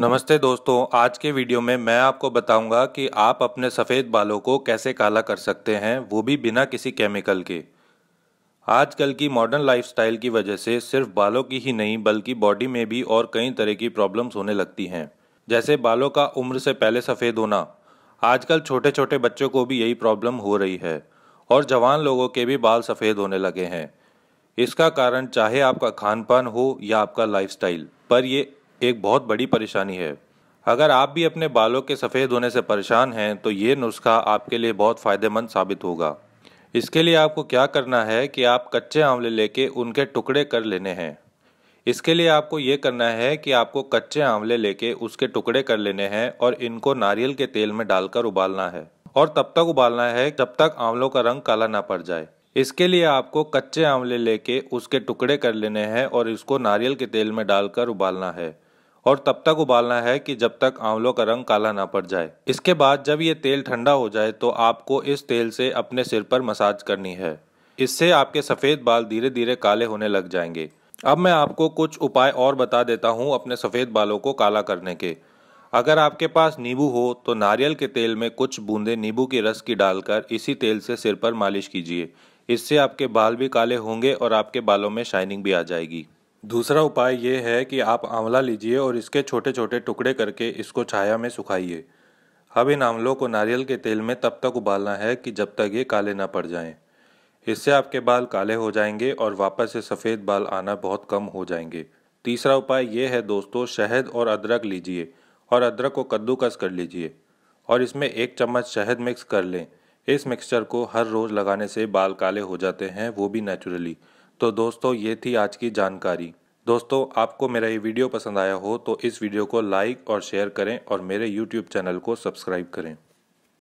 नमस्ते दोस्तों आज के वीडियो में मैं आपको बताऊंगा कि आप अपने सफ़ेद बालों को कैसे काला कर सकते हैं वो भी बिना किसी केमिकल के आजकल की मॉडर्न लाइफस्टाइल की वजह से सिर्फ बालों की ही नहीं बल्कि बॉडी में भी और कई तरह की प्रॉब्लम्स होने लगती हैं जैसे बालों का उम्र से पहले सफ़ेद होना आजकल छोटे छोटे बच्चों को भी यही प्रॉब्लम हो रही है और जवान लोगों के भी बाल सफ़ेद होने लगे हैं इसका कारण चाहे आपका खान पान हो या आपका लाइफ पर ये एक बहुत बड़ी परेशानी है अगर आप भी अपने बालों के सफ़ेद होने से परेशान हैं तो ये नुस्खा आपके लिए बहुत फ़ायदेमंद साबित होगा इसके लिए आपको क्या करना है कि आप कच्चे आंवले लेके उनके टुकड़े कर लेने हैं इसके लिए आपको ये करना है कि आपको कच्चे आंवले लेके उसके टुकड़े कर लेने हैं और इनको नारियल के तेल में डालकर उबालना है और तब तक उबालना है जब तक आंवलों का रंग काला ना पड़ जाए इसके लिए आपको कच्चे आंवले लेके उसके टुकड़े कर लेने हैं और इसको नारियल के तेल में डालकर उबालना है और तब तक उबालना है कि जब तक आंवलों का रंग काला ना पड़ जाए इसके बाद जब ये तेल ठंडा हो जाए तो आपको इस तेल से अपने सिर पर मसाज करनी है इससे आपके सफ़ेद बाल धीरे धीरे काले होने लग जाएंगे अब मैं आपको कुछ उपाय और बता देता हूँ अपने सफ़ेद बालों को काला करने के अगर आपके पास नींबू हो तो नारियल के तेल में कुछ बूंदे नींबू के रस की डालकर इसी तेल से सिर पर मालिश कीजिए इससे आपके बाल भी काले होंगे और आपके बालों में शाइनिंग भी आ जाएगी दूसरा उपाय ये है कि आप आंवला लीजिए और इसके छोटे छोटे टुकड़े करके इसको छाया में सुखाइए अब इन आंवलों को नारियल के तेल में तब तक उबालना है कि जब तक ये काले ना पड़ जाएं। इससे आपके बाल काले हो जाएंगे और वापस से सफ़ेद बाल आना बहुत कम हो जाएंगे तीसरा उपाय ये है दोस्तों शहद और अदरक लीजिए और अदरक को कद्दूकस कर लीजिए और इसमें एक चम्मच शहद मिक्स कर लें इस मिक्सचर को हर रोज़ लगाने से बाल काले हो जाते हैं वो भी नेचुरली तो दोस्तों ये थी आज की जानकारी दोस्तों आपको मेरा ये वीडियो पसंद आया हो तो इस वीडियो को लाइक और शेयर करें और मेरे यूट्यूब चैनल को सब्सक्राइब करें